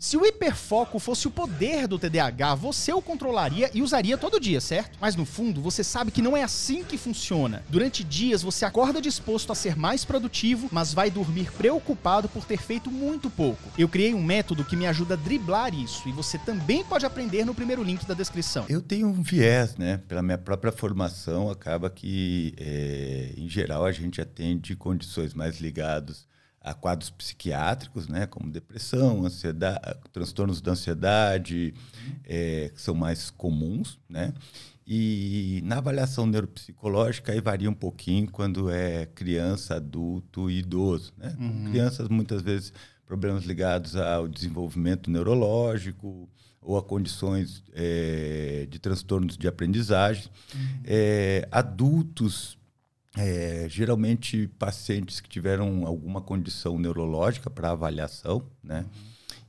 Se o hiperfoco fosse o poder do TDAH, você o controlaria e usaria todo dia, certo? Mas no fundo, você sabe que não é assim que funciona. Durante dias você acorda disposto a ser mais produtivo, mas vai dormir preocupado por ter feito muito pouco. Eu criei um método que me ajuda a driblar isso e você também pode aprender no primeiro link da descrição. Eu tenho um viés, né? Pela minha própria formação, acaba que, é, em geral, a gente atende condições mais ligadas a quadros psiquiátricos, né, como depressão, ansiedade, transtornos da ansiedade, é, que são mais comuns, né? E na avaliação neuropsicológica aí varia um pouquinho quando é criança, adulto e idoso, né? Uhum. Crianças muitas vezes problemas ligados ao desenvolvimento neurológico ou a condições é, de transtornos de aprendizagem. Uhum. É, adultos é, geralmente pacientes que tiveram alguma condição neurológica para avaliação, né?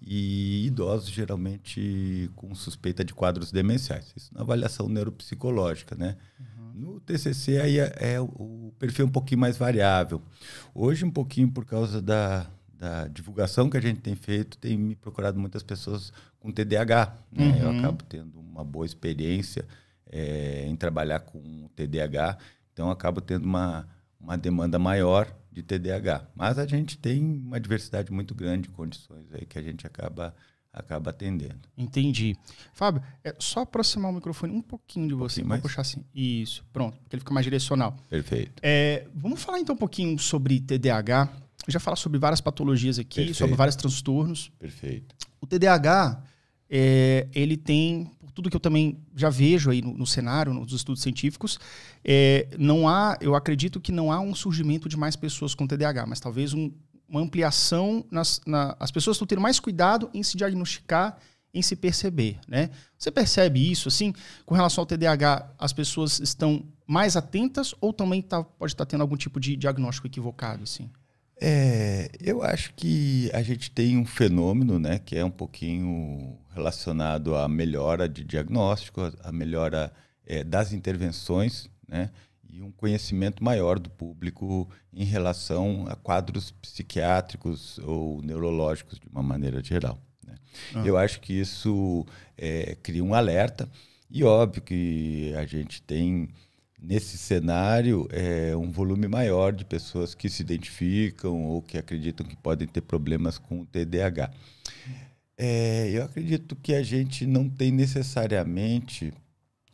E idosos geralmente com suspeita de quadros demenciais. Isso na avaliação neuropsicológica, né? Uhum. No TCC aí é, é, o perfil um pouquinho mais variável. Hoje um pouquinho por causa da, da divulgação que a gente tem feito, tem me procurado muitas pessoas com TDAH. Né? Uhum. Eu acabo tendo uma boa experiência é, em trabalhar com TDAH então acaba tendo uma, uma demanda maior de TDAH. Mas a gente tem uma diversidade muito grande de condições aí que a gente acaba acaba atendendo. Entendi. Fábio, é só aproximar o microfone um pouquinho de você, um pouquinho puxar assim. Isso, pronto, porque ele fica mais direcional. Perfeito. É, vamos falar então um pouquinho sobre TDAH. Eu já falar sobre várias patologias aqui, Perfeito. sobre vários transtornos. Perfeito. O TDAH, é, ele tem, por tudo que eu também já vejo aí no, no cenário, nos estudos científicos, é, não há, eu acredito que não há um surgimento de mais pessoas com TDAH, mas talvez um, uma ampliação nas, na, as pessoas estão tendo mais cuidado em se diagnosticar, em se perceber, né? Você percebe isso assim? Com relação ao TDAH, as pessoas estão mais atentas ou também tá, pode estar tá tendo algum tipo de diagnóstico equivocado, assim? É, eu acho que a gente tem um fenômeno, né, que é um pouquinho relacionado à melhora de diagnóstico, à melhora é, das intervenções, né, e um conhecimento maior do público em relação a quadros psiquiátricos ou neurológicos de uma maneira geral. Né? Ah. Eu acho que isso é, cria um alerta e óbvio que a gente tem nesse cenário é um volume maior de pessoas que se identificam ou que acreditam que podem ter problemas com o TDAH. É, eu acredito que a gente não tem necessariamente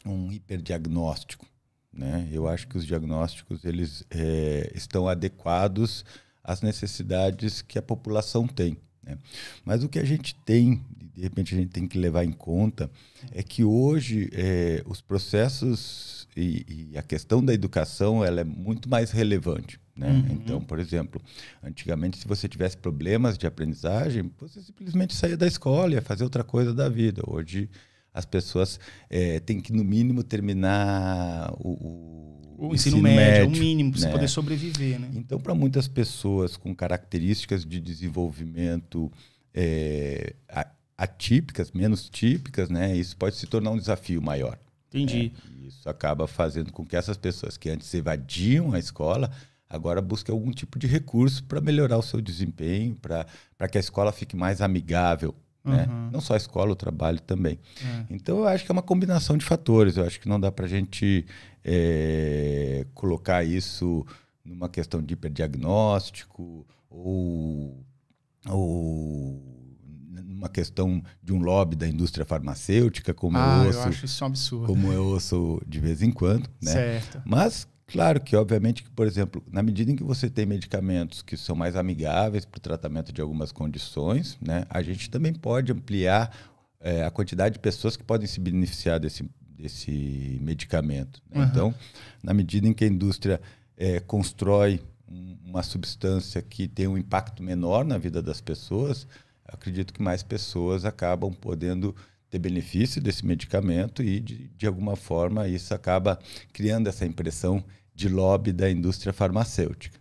um hiperdiagnóstico. Né? Eu acho que os diagnósticos eles é, estão adequados às necessidades que a população tem. Né? Mas o que a gente tem, de repente a gente tem que levar em conta, é que hoje é, os processos e, e, a questão da educação ela é muito mais relevante. Né? Uhum. Então, por exemplo, antigamente, se você tivesse problemas de aprendizagem, você simplesmente saía da escola e ia fazer outra coisa da vida. Hoje, as pessoas é, têm que, no mínimo, terminar o, o, o ensino, ensino, médio, médio o mínimo, para né? poder sobreviver. Né? Então, para muitas pessoas com características de desenvolvimento é, atípicas, menos típicas, né, isso pode se tornar um desafio maior. Entendi. Né? Isso acaba fazendo com que essas pessoas que antes evadiam a escola agora busquem algum tipo de recurso para melhorar o seu desempenho, para que a escola fique mais amigável. Né? Uhum. Né? Não só a escola, o trabalho também. É. Então, eu acho que é uma combinação de fatores. Eu acho que não dá para a gente é, colocar isso numa questão de hiperdiagnóstico ou, ou uma questão de um lobby da indústria farmacêutica, como ah, eu ouço. Eu acho isso um absurdo. Como eu ouço de vez em quando, né? Certo. Mas, claro que, obviamente, que, por exemplo, na medida em que você tem medicamentos que são mais amigáveis para o tratamento de algumas condições, né, a gente também pode ampliar é, a quantidade de pessoas que podem se beneficiar desse, desse medicamento. Né? Uhum. Então, na medida em que a indústria é, constrói uma substância que tem um impacto menor na vida das pessoas, acredito que mais pessoas acabam podendo ter benefício desse medicamento e, de, de alguma forma, isso acaba criando essa impressão de lobby da indústria farmacêutica.